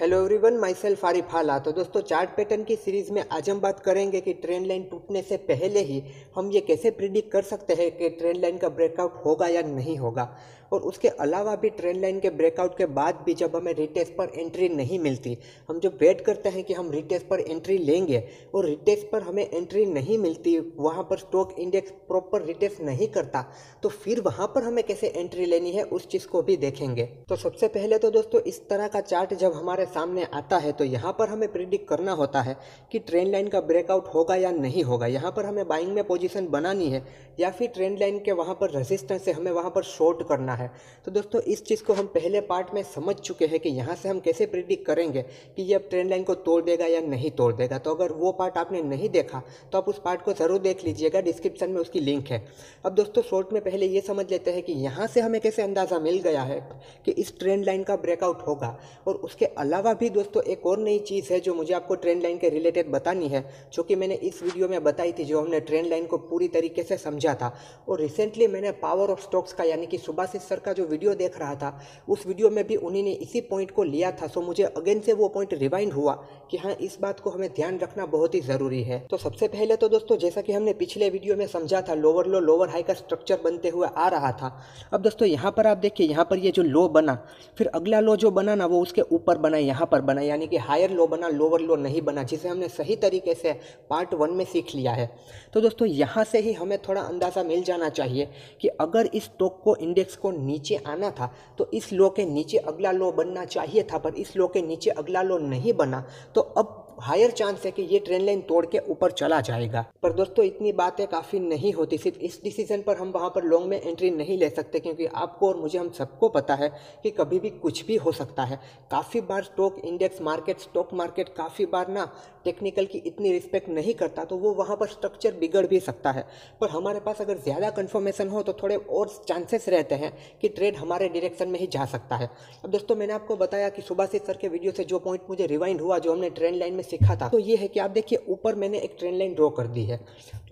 hello everyone माई सेल्फ आरिफ हाल तो दोस्तों चार्ट पैटर्न की सीरीज़ में आज हम बात करेंगे कि ट्रेंड लाइन टूटने से पहले ही हम ये कैसे प्रिडिक्ट कर सकते हैं कि ट्रेंड लाइन का ब्रेकआउट होगा या नहीं होगा और उसके अलावा भी ट्रेंड लाइन के ब्रेकआउट के बाद भी जब हमें रिटेस पर एंट्री नहीं मिलती हम जो वेट करते हैं कि हम रिटेस पर एंट्री लेंगे और रिटेस पर हमें एंट्री नहीं मिलती वहाँ पर स्टॉक इंडेक्स प्रॉपर रिटेस नहीं करता तो फिर वहाँ पर हमें कैसे एंट्री लेनी है उस चीज़ को भी देखेंगे तो सबसे पहले तो दोस्तों इस तरह का चार्ट जब हमारे सामने आता है तो यहाँ पर हमें प्रिडिक्ट करना होता है कि ट्रेंड लाइन का ब्रेकआउट होगा या नहीं होगा यहाँ पर हमें बाइंग में पोजिशन बनानी है या फिर ट्रेंड लाइन के वहाँ पर रेजिस्टेंस से हमें वहाँ पर शॉर्ट करना है है तो दोस्तों इस चीज़ को हम पहले पार्ट में समझ चुके हैं कि यहाँ से हम कैसे प्रिडिक्ट करेंगे कि ये अब ट्रेंड लाइन को तोड़ देगा या नहीं तोड़ देगा तो अगर वो पार्ट आपने नहीं देखा तो आप उस पार्ट को ज़रूर देख लीजिएगा डिस्क्रिप्शन में उसकी लिंक है अब दोस्तों शॉर्ट में पहले ये समझ लेते हैं कि यहाँ से हमें कैसे अंदाज़ा मिल गया है कि इस ट्रेंड लाइन का ब्रेकआउट होगा और उसके अलावा भी दोस्तों एक और नई चीज़ है जो मुझे आपको ट्रेंड लाइन के रिलेटेड बतानी है जो कि मैंने इस वीडियो में बताई थी जो हमने ट्रेंड लाइन को पूरी तरीके से समझा था और रिसेंटली मैंने पावर ऑफ स्टॉक्स का यानी कि सुबह से सर का जो वीडियो देख रहा था उस वीडियो में भी उन्हीं ने इसी पॉइंट को लिया था सो मुझे अगेन से वो पॉइंट रिवाइंड हुआ कि हाँ इस बात को हमें ध्यान रखना बहुत ही ज़रूरी है तो सबसे पहले तो दोस्तों जैसा कि हमने पिछले वीडियो में समझा था लोअर लो लोअर हाई का स्ट्रक्चर बनते हुए आ रहा था अब दोस्तों यहाँ पर आप देखिए यहाँ पर ये जो लो बना फिर अगला लो जो बना ना वो उसके ऊपर बना यहाँ पर बना यानी कि हायर लो बना लोअर लो नहीं बना जिसे हमने सही तरीके से पार्ट वन में सीख लिया है तो दोस्तों यहाँ से ही हमें थोड़ा अंदाज़ा मिल जाना चाहिए कि अगर इस स्टॉक को इंडेक्स को नीचे आना था तो इस लो के नीचे अगला लो बनना चाहिए था पर इस लो के नीचे अगला लो नहीं बना तो अब हायर चांस है कि ये ट्रेन लाइन तोड़ के ऊपर चला जाएगा पर दोस्तों इतनी बातें काफ़ी नहीं होती सिर्फ इस डिसीजन पर हम वहाँ पर लॉन्ग में एंट्री नहीं ले सकते क्योंकि आपको और मुझे हम सबको पता है कि कभी भी कुछ भी हो सकता है काफ़ी बार stock index market stock market काफ़ी बार ना टेक्निकल की इतनी रिस्पेक्ट नहीं करता तो वो वहाँ पर स्ट्रक्चर बिगड़ भी सकता है पर हमारे पास अगर ज़्यादा कन्फर्मेशन हो तो थोड़े और चांसेस रहते हैं कि ट्रेड हमारे डायरेक्शन में ही जा सकता है अब दोस्तों मैंने आपको बताया कि सुभाषित सर के वीडियो से जो पॉइंट मुझे रिवाइंड हुआ जो हमने ट्रेंड लाइन में सीखा था तो ये है कि आप देखिए ऊपर मैंने एक ट्रेन लाइन ड्रॉ कर दी है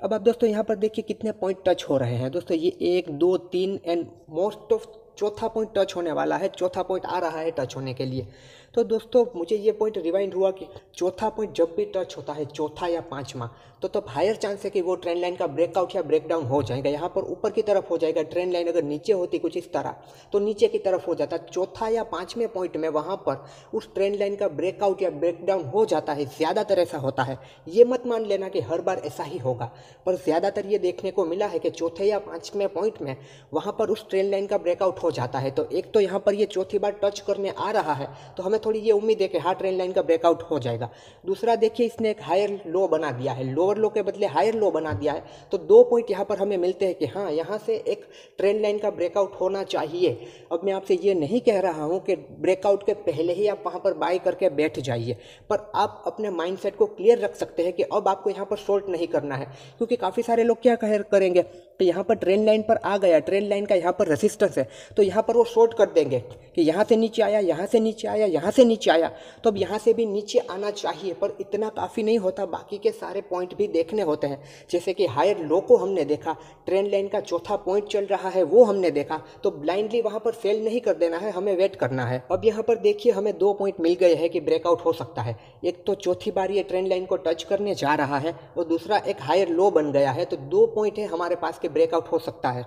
अब आप दोस्तों यहाँ पर देखिए कितने पॉइंट टच हो रहे हैं दोस्तों ये एक दो तीन एंड मोस्ट ऑफ चौथा पॉइंट टच होने वाला है चौथा पॉइंट आ रहा है टच होने के लिए तो दोस्तों मुझे ये पॉइंट रिवाइंड हुआ कि चौथा पॉइंट जब भी टच होता है चौथा या पाँचवा तो तब हायर चांस है कि वो ट्रेन लाइन का ब्रेकआउट या ब्रेकडाउन हो जाएगा यहाँ पर ऊपर की तरफ हो जाएगा ट्रेन लाइन अगर नीचे होती कुछ इस तरह तो नीचे की तरफ हो जाता चौथा या पाँचवें पॉइंट में वहाँ पर उस ट्रेन लाइन का ब्रेकआउट या ब्रेकडाउन हो जाता है ज़्यादातर ऐसा होता है ये मत मान लेना कि हर बार ऐसा ही होगा पर ज़्यादातर ये देखने को मिला है कि चौथे या पाँचवें पॉइंट में वहाँ पर उस ट्रेन लाइन का ब्रेकआउट हो जाता है तो एक तो यहाँ पर ये चौथी बार टच करने आ रहा है तो हमें थोड़ी ये उम्मीद है कि हाँ ट्रेन लाइन का ब्रेकआउट हो जाएगा दूसरा देखिए इसने एक हायर लो बना दिया है लोअर लो के बदले हायर लो बना दिया है तो दो पॉइंट यहाँ पर हमें मिलते हैं कि हाँ यहाँ से एक ट्रेन लाइन का ब्रेकआउट होना चाहिए अब मैं आपसे ये नहीं कह रहा हूँ कि ब्रेकआउट के पहले ही आप वहाँ पर बाय करके बैठ जाइए पर आप अपने माइंड को क्लियर रख सकते हैं कि अब आपको यहाँ पर शॉर्ट नहीं करना है क्योंकि काफ़ी सारे लोग क्या कह करेंगे कि यहाँ पर ट्रेन लाइन पर आ गया ट्रेन लाइन का यहाँ पर रेसिस्टेंस है तो यहाँ पर वो शॉर्ट कर देंगे कि यहाँ से नीचे आया यहाँ से नीचे आया यहाँ से नीचे आया तो अब यहाँ से भी नीचे आना चाहिए पर इतना काफ़ी नहीं होता बाकी के सारे पॉइंट भी देखने होते हैं जैसे कि हायर लो को हमने देखा ट्रेन लाइन का चौथा पॉइंट चल रहा है वो हमने देखा तो ब्लाइंडली वहाँ पर फेल नहीं कर देना है हमें वेट करना है अब यहाँ पर देखिए हमें दो पॉइंट मिल गए हैं कि ब्रेकआउट हो सकता है एक तो चौथी बार ये ट्रेन लाइन को टच करने जा रहा है और दूसरा एक हायर लो बन गया है तो दो पॉइंट है हमारे पास के ब्रेकआउट हो सकता है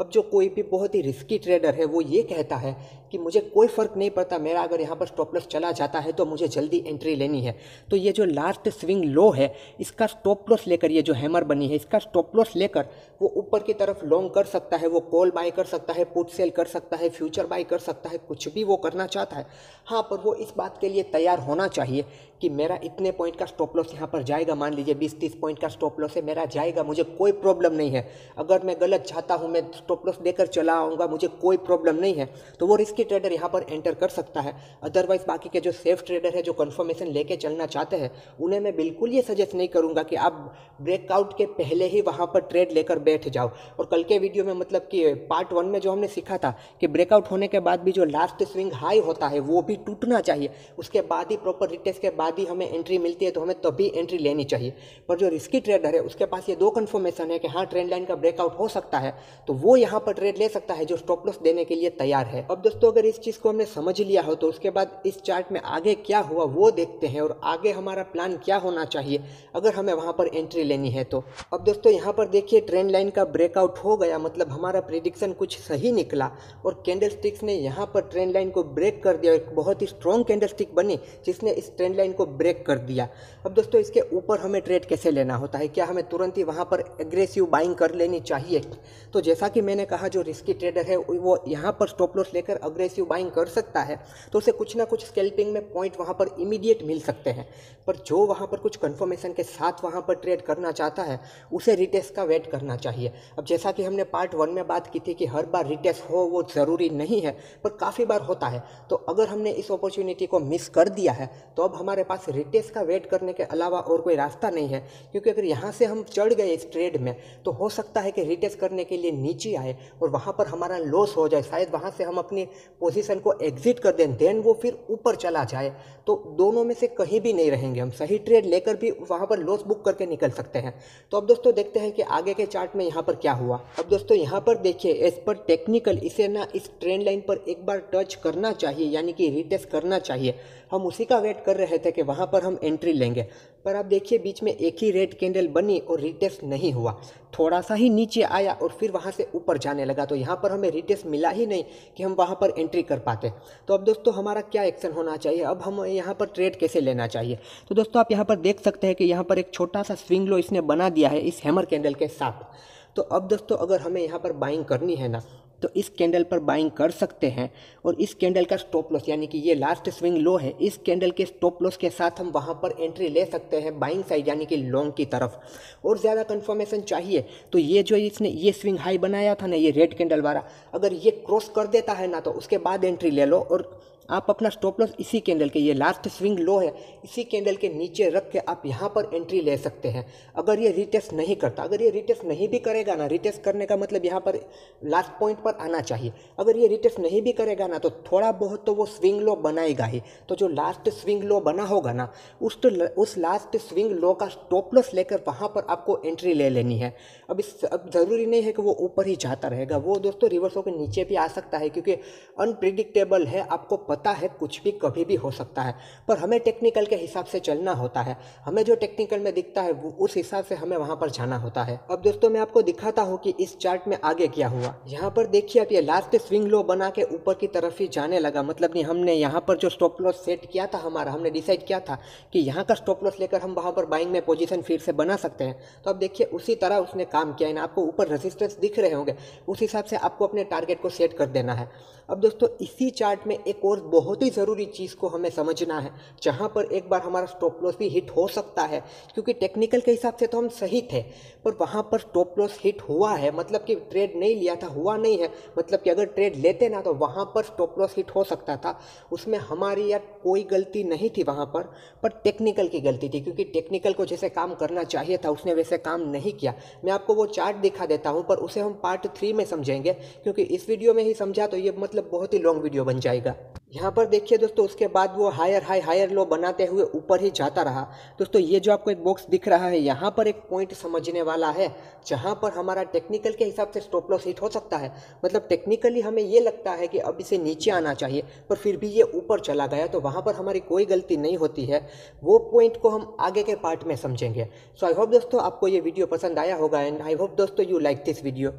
अब जो कोई भी बहुत ही रिस्की ट्रेन ट्रेडर है वो ये कहता है कि मुझे कोई फ़र्क नहीं पड़ता मेरा अगर यहाँ पर स्टॉप लॉस चला जाता है तो मुझे जल्दी एंट्री लेनी है तो ये जो लास्ट स्विंग लो है इसका स्टॉप लॉस लेकर ये जो हैमर बनी है इसका स्टॉप लॉस लेकर वो ऊपर की तरफ लॉन्ग कर सकता है वो कॉल बाय कर सकता है पुट सेल कर सकता है फ्यूचर बाय कर सकता है कुछ भी वो करना चाहता है हाँ पर वो इस बात के लिए तैयार होना चाहिए कि मेरा इतने पॉइंट का स्टॉप लॉस यहाँ पर जाएगा मान लीजिए बीस तीस पॉइंट का स्टॉप लॉस है मेरा जाएगा मुझे कोई प्रॉब्लम नहीं है अगर मैं गलत चाहता हूँ मैं स्टॉप लॉस देकर चला आऊँगा मुझे कोई कोई प्रॉब्लम नहीं है तो वो रिस्की ट्रेडर यहाँ पर एंटर कर सकता है अदरवाइज बाकी के जो सेफ ट्रेडर है जो कन्फर्मेशन लेके चलना चाहते हैं उन्हें मैं बिल्कुल ये सजेस्ट नहीं करूँगा कि आप ब्रेकआउट के पहले ही वहाँ पर ट्रेड लेकर बैठ जाओ और कल के वीडियो में मतलब कि पार्ट वन में जो हमने सीखा था कि ब्रेकआउट होने के बाद भी जो लास्ट स्विंग हाई होता है वो भी टूटना चाहिए उसके बाद ही प्रॉपर रिटेस्ट के बाद ही हमें एंट्री मिलती है तो हमें तभी एंट्री लेनी चाहिए पर जो रिस्की ट्रेडर है उसके पास ये दो कन्फर्मेशन है कि हाँ ट्रेंड लाइन का ब्रेकआउट हो सकता है तो वो यहाँ पर ट्रेड ले सकता है जो स्टॉप लॉस रिस्पॉन्स देने के लिए तैयार है अब दोस्तों अगर इस चीज़ को हमने समझ लिया हो तो उसके बाद इस चार्ट में आगे क्या हुआ वो देखते हैं और आगे हमारा प्लान क्या होना चाहिए अगर हमें वहाँ पर एंट्री लेनी है तो अब दोस्तों यहाँ पर देखिए ट्रेंड लाइन का ब्रेकआउट हो गया मतलब हमारा प्रिडिक्शन कुछ सही निकला और कैंडल स्टिक्स ने यहाँ पर ट्रेंड लाइन को ब्रेक कर दिया एक बहुत ही स्ट्रॉन्ग कैंडल स्टिक बनी जिसने इस ट्रेंड लाइन को ब्रेक कर दिया अब दोस्तों इसके ऊपर हमें ट्रेड कैसे लेना होता है क्या हमें तुरंत ही वहाँ पर एग्रेसिव बाइंग कर लेनी चाहिए तो जैसा कि मैंने कहा जो रिस्की ट्रेडर है वो वो यहाँ पर स्टॉप लॉस लेकर अग्रेसिव बाइंग कर सकता है तो उसे कुछ ना कुछ स्केल्पिंग में पॉइंट वहाँ पर इमीडिएट मिल सकते हैं पर जो वहाँ पर कुछ कन्फर्मेशन के साथ वहाँ पर ट्रेड करना चाहता है उसे रिटेस्ट का वेट करना चाहिए अब जैसा कि हमने पार्ट वन में बात की थी कि हर बार रिटेस्ट हो वो ज़रूरी नहीं है पर काफ़ी बार होता है तो अगर हमने इस अपॉर्चुनिटी को मिस कर दिया है तो अब हमारे पास रिटेस्ट का वेट करने के अलावा और कोई रास्ता नहीं है क्योंकि अगर यहाँ से हम चढ़ गए इस ट्रेड में तो हो सकता है कि रिटेस्ट करने के लिए नीचे आए और वहाँ पर हमारा लॉस हो जाए शायद वहाँ से हम अपनी पोजीशन को एग्जिट कर दें देन वो फिर ऊपर चला जाए तो दोनों में से कहीं भी नहीं रहेंगे हम सही ट्रेड लेकर भी वहाँ पर लॉस बुक करके निकल सकते हैं तो अब दोस्तों देखते हैं कि आगे के चार्ट में यहाँ पर क्या हुआ अब दोस्तों यहाँ पर देखिए एज पर टेक्निकल इसे ना इस ट्रेंड लाइन पर एक बार टच करना चाहिए यानी कि रिटेस्ट करना चाहिए हम उसी का वेट कर रहे थे कि वहाँ पर हम एंट्री लेंगे पर आप देखिए बीच में एक ही रेड कैंडल बनी और रिटेस्ट नहीं हुआ थोड़ा सा ही नीचे आया और फिर वहाँ से ऊपर जाने लगा तो यहाँ पर हमें रिटेस्ट मिला ही नहीं कि हम वहाँ पर एंट्री कर पाते तो अब दोस्तों हमारा क्या एक्शन होना चाहिए अब हम यहाँ पर ट्रेड कैसे लेना चाहिए तो दोस्तों आप यहाँ पर देख सकते हैं कि यहाँ पर एक छोटा सा स्विंग लो इसने बना दिया है इस हैमर कैंडल के साथ तो अब दोस्तों अगर हमें यहाँ पर बाइंग करनी है ना तो इस कैंडल पर बाइंग कर सकते हैं और इस कैंडल का स्टॉप लॉस यानी कि ये लास्ट स्विंग लो है इस कैंडल के स्टॉप लॉस के साथ हम वहाँ पर एंट्री ले सकते हैं बाइंग साइड यानी कि लॉन्ग की तरफ और ज़्यादा कंफर्मेशन चाहिए तो ये जो इसने ये स्विंग हाई बनाया था ना ये रेड कैंडल वाला अगर ये क्रॉस कर देता है ना तो उसके बाद एंट्री ले लो और आप अपना स्टॉप लॉस इसी कैंडल के ये लास्ट स्विंग लो है इसी कैंडल के नीचे रख के आप यहाँ पर एंट्री ले सकते हैं अगर ये रिटेस्ट नहीं करता अगर ये रिटेस्ट नहीं भी करेगा ना रिटेस्ट करने का मतलब यहाँ पर लास्ट पॉइंट पर आना चाहिए अगर ये रिटेस्ट नहीं भी करेगा ना तो थोड़ा बहुत तो वो स्विंग लो बनाएगा ही तो जो लास्ट स्विंग लो बना होगा ना उस तो उस लास्ट स्विंग लो का स्टॉप लॉस लेकर वहाँ पर आपको एंट्री ले लेनी है अब इस अब ज़रूरी नहीं है कि वो ऊपर ही जाता रहेगा वो दोस्तों रिवर्स होकर नीचे भी आ सकता है क्योंकि अनप्रिडिक्टेबल है आपको पता पता है कुछ भी कभी भी हो सकता है पर हमें टेक्निकल के हिसाब से चलना होता है हमें जो टेक्निकल में दिखता है वो उस हिसाब से हमें वहाँ पर जाना होता है अब दोस्तों मैं आपको दिखाता हूँ कि इस चार्ट में आगे क्या हुआ यहाँ पर देखिए आप ये लास्ट स्विंग लो बना के ऊपर की तरफ ही जाने लगा मतलब नहीं हमने यहाँ पर जो स्टॉप लॉस सेट किया था हमारा हमने डिसाइड किया था कि यहाँ का स्टॉप लॉस लेकर हम वहाँ पर बाइंग में पोजिशन फिर से बना सकते हैं तो अब देखिए उसी तरह उसने काम किया है आपको ऊपर रेजिस्टेंस दिख रहे होंगे उस हिसाब से आपको अपने टारगेट को सेट कर देना है अब दोस्तों इसी चार्ट में एक और बहुत ही ज़रूरी चीज़ को हमें समझना है जहाँ पर एक बार हमारा स्टॉप लॉस भी हिट हो सकता है क्योंकि टेक्निकल के हिसाब से तो हम सही थे पर वहाँ पर स्टॉप लॉस हिट हुआ है मतलब कि ट्रेड नहीं लिया था हुआ नहीं है मतलब कि अगर ट्रेड लेते ना तो वहाँ पर स्टॉप लॉस हिट हो सकता था उसमें हमारी या कोई गलती नहीं थी वहाँ पर पर टेक्निकल की गलती थी क्योंकि टेक्निकल को जैसे काम करना चाहिए था उसने वैसे काम नहीं किया मैं आपको वो चार्ट दिखा देता हूँ पर उसे हम पार्ट थ्री में समझेंगे क्योंकि इस वीडियो में ही समझा तो ये मतलब बहुत ही लॉन्ग वीडियो बन जाएगा यहाँ पर देखिए दोस्तों उसके बाद वो हायर हाई हायर लो बनाते हुए ऊपर ही जाता रहा दोस्तों ये जो आपको एक बॉक्स दिख रहा है यहाँ पर एक पॉइंट समझने वाला है जहाँ पर हमारा टेक्निकल के हिसाब से स्टॉप लॉस हिट हो सकता है मतलब टेक्निकली हमें ये लगता है कि अब इसे नीचे आना चाहिए पर फिर भी ये ऊपर चला गया तो वहाँ पर हमारी कोई गलती नहीं होती है वो पॉइंट को हम आगे के पार्ट में समझेंगे सो आई होप दोस्तों आपको ये वीडियो पसंद आया होगा एंड आई होप दोस्तों यू लाइक दिस वीडियो